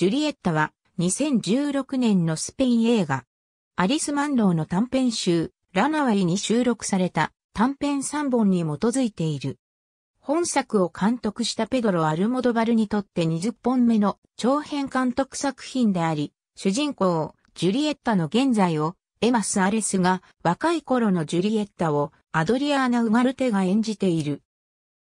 ジュリエッタは2016年のスペイン映画、アリス・マンローの短編集、ラナワイに収録された短編3本に基づいている。本作を監督したペドロ・アルモドバルにとって20本目の長編監督作品であり、主人公、ジュリエッタの現在を、エマス・アレスが若い頃のジュリエッタをアドリアーナ・ウガルテが演じている。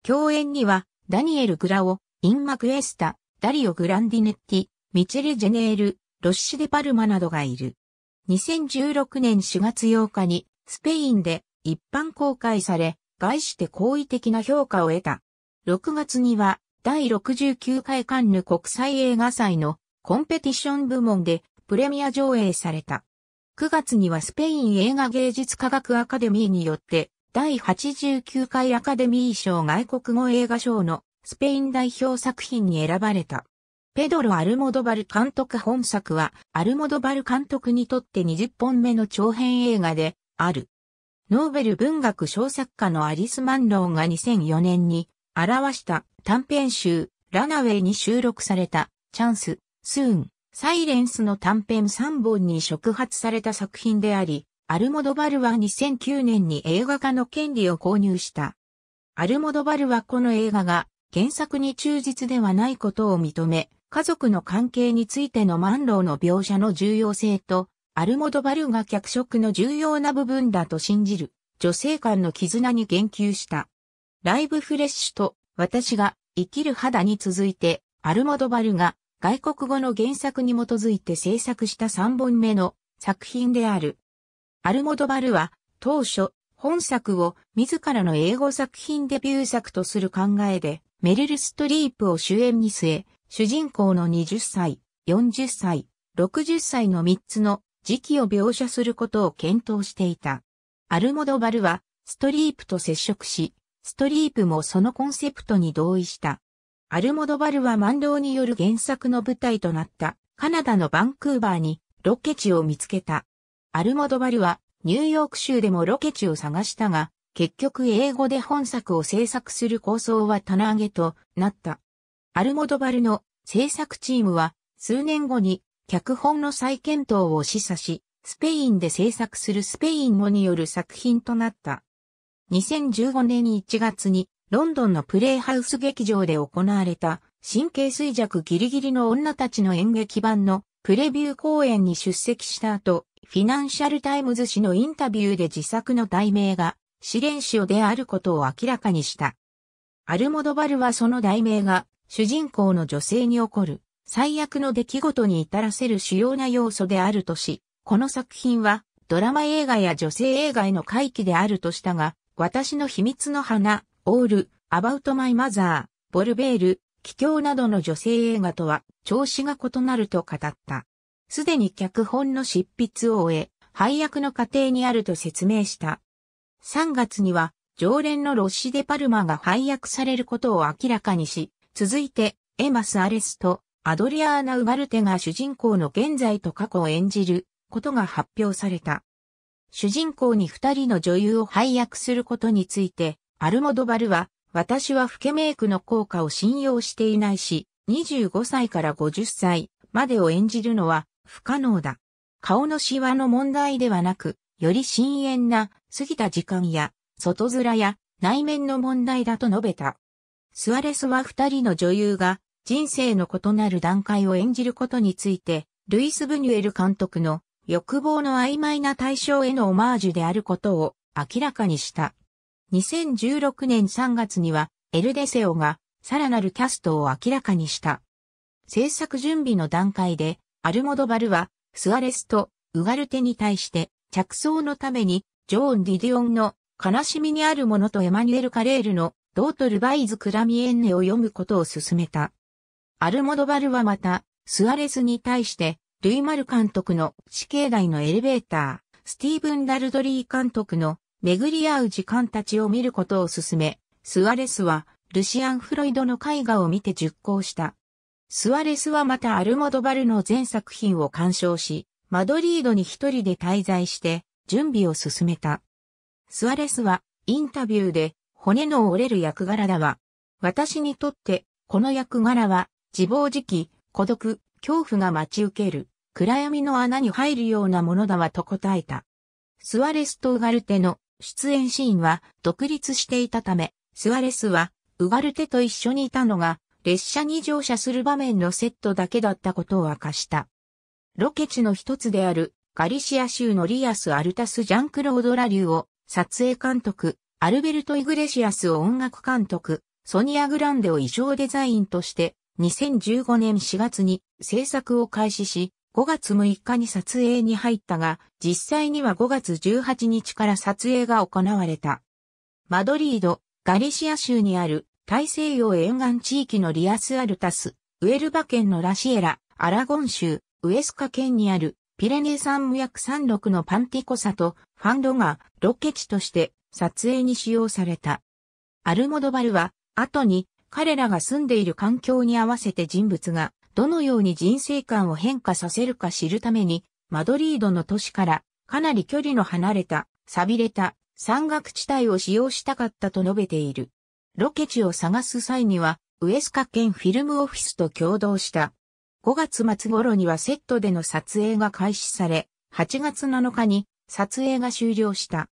共演には、ダニエル・グラオ、イン・マクエスタ、ダリオ・グランディネッティ、ミチェル・ジェネール、ロッシュ・デ・パルマなどがいる。2016年4月8日にスペインで一般公開され、概して好意的な評価を得た。6月には第69回カンヌ国際映画祭のコンペティション部門でプレミア上映された。9月にはスペイン映画芸術科学アカデミーによって第89回アカデミー賞外国語映画賞のスペイン代表作品に選ばれた。ペドロ・アルモドバル監督本作は、アルモドバル監督にとって20本目の長編映画で、ある。ノーベル文学小作家のアリス・マンローが2004年に、表した短編集、ラナウェイに収録された、チャンス、スーン、サイレンスの短編3本に触発された作品であり、アルモドバルは2009年に映画化の権利を購入した。アルモドバルはこの映画が原作に忠実ではないことを認め、家族の関係についてのマンローの描写の重要性と、アルモドバルが脚色の重要な部分だと信じる、女性間の絆に言及した。ライブフレッシュと、私が生きる肌に続いて、アルモドバルが外国語の原作に基づいて制作した3本目の作品である。アルモドバルは当初本作を自らの英語作品デビュー作とする考えでメリル・ストリープを主演に据え主人公の20歳、40歳、60歳の3つの時期を描写することを検討していた。アルモドバルは、ストリープと接触し、ストリープもそのコンセプトに同意した。アルモドバルは満浪による原作の舞台となったカナダのバンクーバーにロケ地を見つけた。アルモドバルはニューヨーク州でもロケ地を探したが、結局英語で本作を制作する構想は棚上げとなった。アルモドバルの制作チームは数年後に脚本の再検討を示唆し、スペインで制作するスペイン語による作品となった。2015年1月にロンドンのプレイハウス劇場で行われた神経衰弱ギリギリの女たちの演劇版のプレビュー公演に出席した後、フィナンシャルタイムズ誌のインタビューで自作の題名が試練塩であることを明らかにした。アルモドバルはその題名が主人公の女性に起こる最悪の出来事に至らせる主要な要素であるとし、この作品はドラマ映画や女性映画への回帰であるとしたが、私の秘密の花、オール、アバウトマイマザー、ボルベール、奇境などの女性映画とは調子が異なると語った。すでに脚本の執筆を終え、配役の過程にあると説明した。3月には常連のロッシ・デ・パルマが配役されることを明らかにし、続いて、エマス・アレスとアドリアーナ・ウバルテが主人公の現在と過去を演じることが発表された。主人公に二人の女優を配役することについて、アルモドバルは、私はフケメイクの効果を信用していないし、25歳から50歳までを演じるのは不可能だ。顔のシワの問題ではなく、より深淵な過ぎた時間や、外面や内面の問題だと述べた。スアレスは二人の女優が人生の異なる段階を演じることについて、ルイス・ブニュエル監督の欲望の曖昧な対象へのオマージュであることを明らかにした。2016年3月にはエルデセオがさらなるキャストを明らかにした。制作準備の段階でアルモドバルはスアレスとウガルテに対して着想のためにジョーン・ディディオンの悲しみにあるものとエマニュエル・カレールのドートルバイズ・クラミエンネを読むことを勧めた。アルモドバルはまた、スアレスに対して、ルイ・マル監督の死刑台のエレベーター、スティーブン・ダルドリー監督の巡り合う時間たちを見ることを勧め、スアレスはルシアン・フロイドの絵画を見て熟考した。スアレスはまたアルモドバルの全作品を鑑賞し、マドリードに一人で滞在して準備を進めた。スアレスはインタビューで骨の折れる役柄だわ。私にとって、この役柄は、自暴自棄、孤独、恐怖が待ち受ける、暗闇の穴に入るようなものだわと答えた。スアレスとウガルテの出演シーンは独立していたため、スアレスはウガルテと一緒にいたのが列車に乗車する場面のセットだけだったことを明かした。ロケ地の一つであるガリシア州のリアス・アルタス・ジャンクロード・ラリューを撮影監督、アルベルト・イグレシアスを音楽監督、ソニア・グランデを衣装デザインとして、2015年4月に制作を開始し、5月6日に撮影に入ったが、実際には5月18日から撮影が行われた。マドリード、ガリシア州にある大西洋沿岸地域のリアス・アルタス、ウェルバ県のラシエラ、アラゴン州、ウエスカ県にあるピレネ山脈山麓のパンティコサとファンドがロケ地として撮影に使用された。アルモドバルは、後に彼らが住んでいる環境に合わせて人物がどのように人生観を変化させるか知るために、マドリードの都市からかなり距離の離れた、錆びれた山岳地帯を使用したかったと述べている。ロケ地を探す際には、ウエスカ県フィルムオフィスと共同した。5月末頃にはセットでの撮影が開始され、8月7日に撮影が終了した。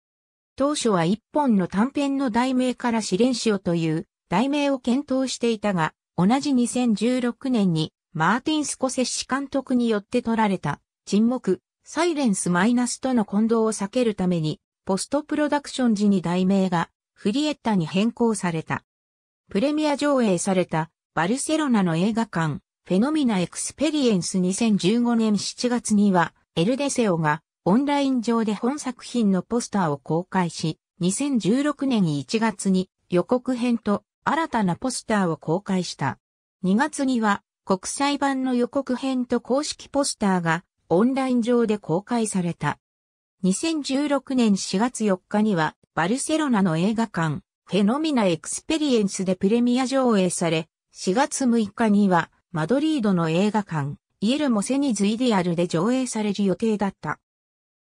当初は一本の短編の題名から試練しようという題名を検討していたが、同じ2016年にマーティン・スコセッシ監督によって取られた沈黙、サイレンスマイナスとの混同を避けるために、ポストプロダクション時に題名がフリエッタに変更された。プレミア上映されたバルセロナの映画館フェノミナエクスペリエンス2015年7月にはエルデセオがオンライン上で本作品のポスターを公開し、2016年1月に予告編と新たなポスターを公開した。2月には国際版の予告編と公式ポスターがオンライン上で公開された。2016年4月4日にはバルセロナの映画館フェノミナエクスペリエンスでプレミア上映され、4月6日にはマドリードの映画館イエルモセニズイディアルで上映される予定だった。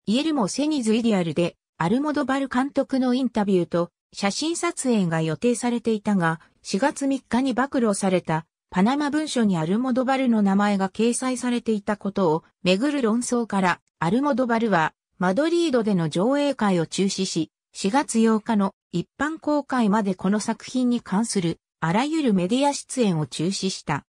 イエルモ・セニズ・イディアルで、アルモドバル監督のインタビューと写真撮影が予定されていたが、4月3日に暴露されたパナマ文書にアルモドバルの名前が掲載されていたことをめぐる論争から、アルモドバルはマドリードでの上映会を中止し、4月8日の一般公開までこの作品に関するあらゆるメディア出演を中止した。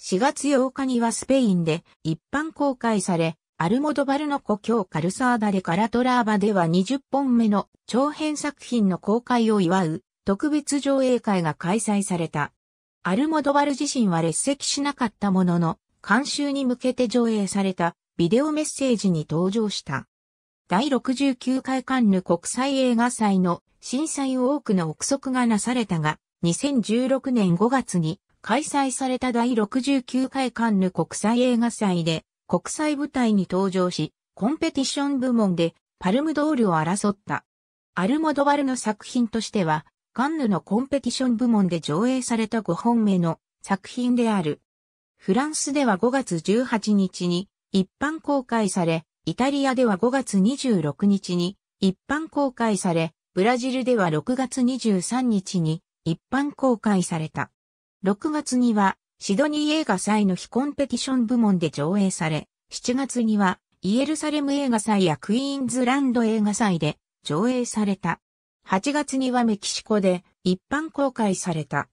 4月8日にはスペインで一般公開され、アルモドバルの故郷カルサーダでカラトラーバでは20本目の長編作品の公開を祝う特別上映会が開催された。アルモドバル自身は列席しなかったものの、監修に向けて上映されたビデオメッセージに登場した。第69回カンヌ国際映画祭の震災多くの憶測がなされたが、2016年5月に開催された第69回カンヌ国際映画祭で国際舞台に登場し、コンペティション部門でパルムドールを争った。アルモドバルの作品としては、カンヌのコンペティション部門で上映された5本目の作品である。フランスでは5月18日に一般公開され、イタリアでは5月26日に一般公開され、ブラジルでは6月23日に一般公開された。6月にはシドニー映画祭の非コンペティション部門で上映され、7月にはイエルサレム映画祭やクイーンズランド映画祭で上映された。8月にはメキシコで一般公開された。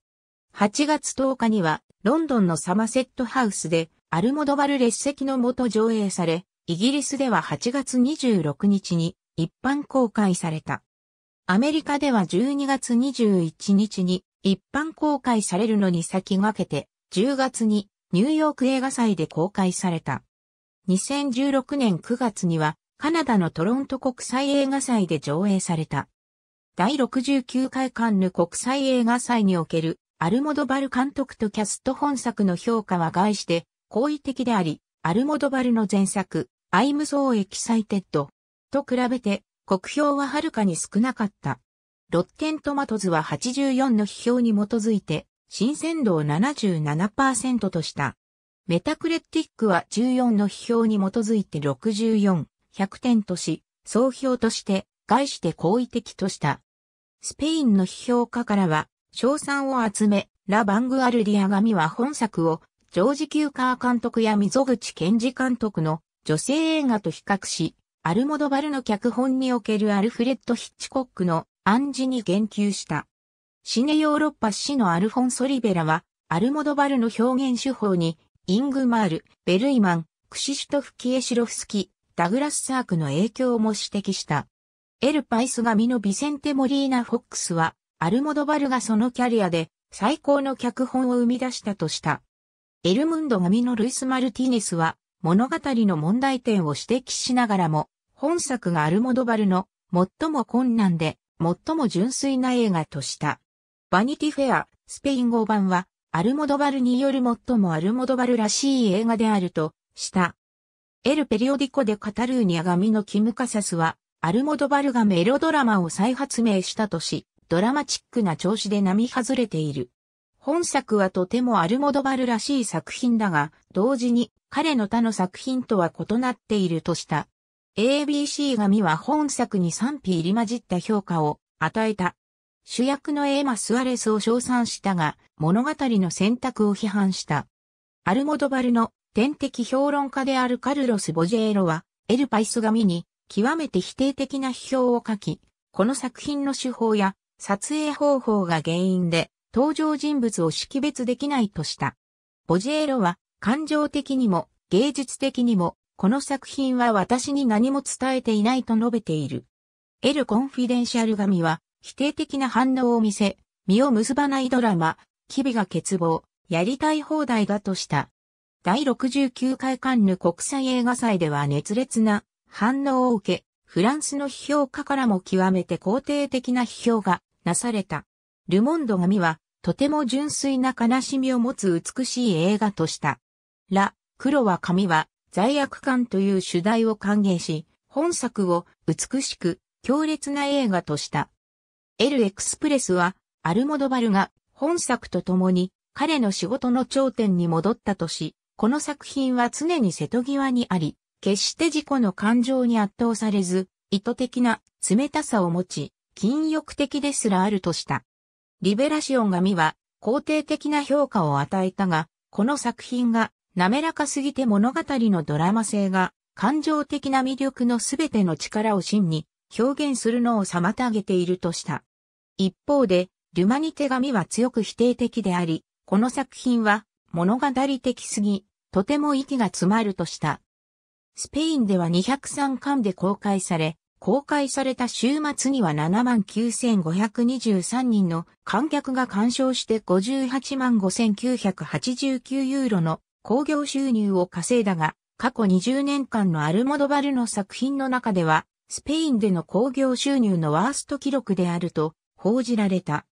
8月10日にはロンドンのサマセットハウスでアルモドバル列席のもと上映され、イギリスでは8月26日に一般公開された。アメリカでは12月21日に一般公開されるのに先駆けて10月にニューヨーク映画祭で公開された。2016年9月にはカナダのトロント国際映画祭で上映された。第69回カンヌ国際映画祭におけるアルモドバル監督とキャスト本作の評価は概して好意的であり、アルモドバルの前作、アイムソーエキサイテッドと比べて国評ははるかに少なかった。ロッテントマトズは84の批評に基づいて新鮮度を77%とした。メタクレティックは14の批評に基づいて64、100点とし、総評として、概して好意的とした。スペインの批評家からは、賞賛を集め、ラ・バングアルディア神は本作を、ジョージ・キューカー監督や溝口健二監督の女性映画と比較し、アルモドバルの脚本におけるアルフレッド・ヒッチコックの暗示に言及した。シネヨーロッパ市のアルフォンソ・リベラは、アルモドバルの表現手法に、イングマール、ベルイマン、クシシュトフ・キエシロフスキ、ダグラス・サークの影響も指摘した。エル・パイス神のビセンテ・モリーナ・フォックスは、アルモドバルがそのキャリアで最高の脚本を生み出したとした。エルムンド神のルイス・マルティネスは、物語の問題点を指摘しながらも、本作がアルモドバルの最も困難で、最も純粋な映画とした。バニティフェア、スペイン語版は、アルモドバルによる最もアルモドバルらしい映画であると、した。エル・ペリオディコでカタルーニャがのキム・カサスは、アルモドバルがメロドラマを再発明したとし、ドラマチックな調子で並外れている。本作はとてもアルモドバルらしい作品だが、同時に彼の他の作品とは異なっているとした。ABC がは本作に賛否入り混じった評価を与えた。主役のエーマ・スアレスを称賛したが、物語の選択を批判した。アルモドバルの天敵評論家であるカルロス・ボジェーロは、エルパイス紙に極めて否定的な批評を書き、この作品の手法や撮影方法が原因で登場人物を識別できないとした。ボジェーロは感情的にも芸術的にもこの作品は私に何も伝えていないと述べている。エル・コンフィデンシャル紙は否定的な反応を見せ、身を結ばないドラマ、日々が欠乏、やりたい放題だとした。第69回カンヌ国際映画祭では熱烈な反応を受け、フランスの批評家からも極めて肯定的な批評がなされた。ルモンド神は、とても純粋な悲しみを持つ美しい映画とした。ラ・黒は神は、罪悪感という主題を歓迎し、本作を美しく強烈な映画とした。エル・エクスプレスは、アルモドバルが本作と共に彼の仕事の頂点に戻ったとし、この作品は常に瀬戸際にあり、決して自己の感情に圧倒されず、意図的な冷たさを持ち、禁欲的ですらあるとした。リベラシオン神は肯定的な評価を与えたが、この作品が滑らかすぎて物語のドラマ性が感情的な魅力のすべての力を真に表現するのを妨げているとした。一方で、デュマに手紙は強く否定的であり、この作品は物語的すぎ、とても息が詰まるとした。スペインでは203巻で公開され、公開された週末には79,523人の観客が鑑賞して585,989ユーロの興行収入を稼いだが、過去20年間のアルモドバルの作品の中では、スペインでの興行収入のワースト記録であると報じられた。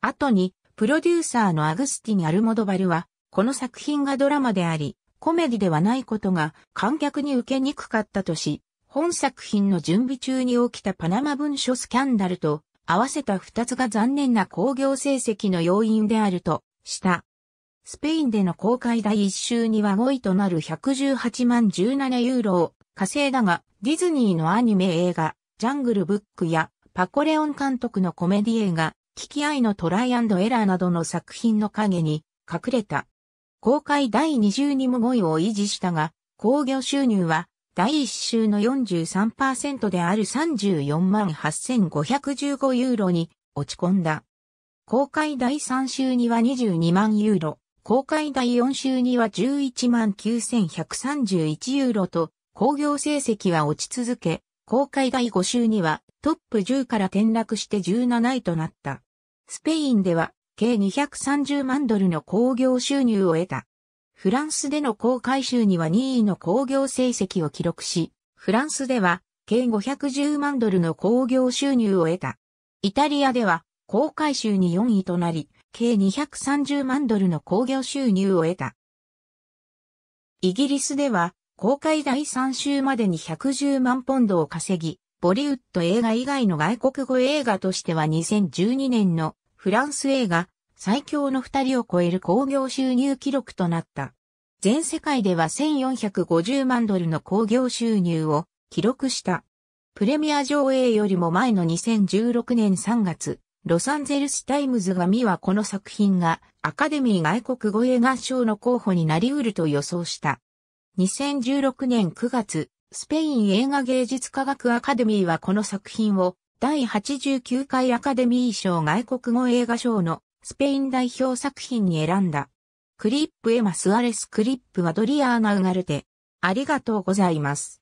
後に、プロデューサーのアグスティン・アルモドバルは、この作品がドラマであり、コメディではないことが観客に受けにくかったとし、本作品の準備中に起きたパナマ文書スキャンダルと合わせた二つが残念な興行成績の要因であるとした。スペインでの公開第一週には5位となる118万17ユーロを稼いだが、ディズニーのアニメ映画、ジャングルブックやパコレオン監督のコメディ映画、聞き合いのトライアンドエラーなどの作品の陰に隠れた。公開第22も5位を維持したが、興行収入は第1週の43%である34万8515ユーロに落ち込んだ。公開第3週には22万ユーロ、公開第4週には11万9131ユーロと、興行成績は落ち続け、公開第5週にはトップ10から転落して17位となった。スペインでは計230万ドルの工業収入を得た。フランスでの公開収には2位の工業成績を記録し、フランスでは計510万ドルの工業収入を得た。イタリアでは公開収に4位となり、計230万ドルの工業収入を得た。イギリスでは公開第3週までに110万ポンドを稼ぎ、ボリウッド映画以外の外国語映画としては2012年のフランス映画最強の二人を超える興行収入記録となった。全世界では1450万ドルの興行収入を記録した。プレミア上映よりも前の2016年3月、ロサンゼルスタイムズが見はこの作品がアカデミー外国語映画賞の候補になり得ると予想した。2016年9月、スペイン映画芸術科学アカデミーはこの作品を第89回アカデミー賞外国語映画賞のスペイン代表作品に選んだ。クリップエマ・スアレス・クリップはドリアーナ・ウガルテ。ありがとうございます。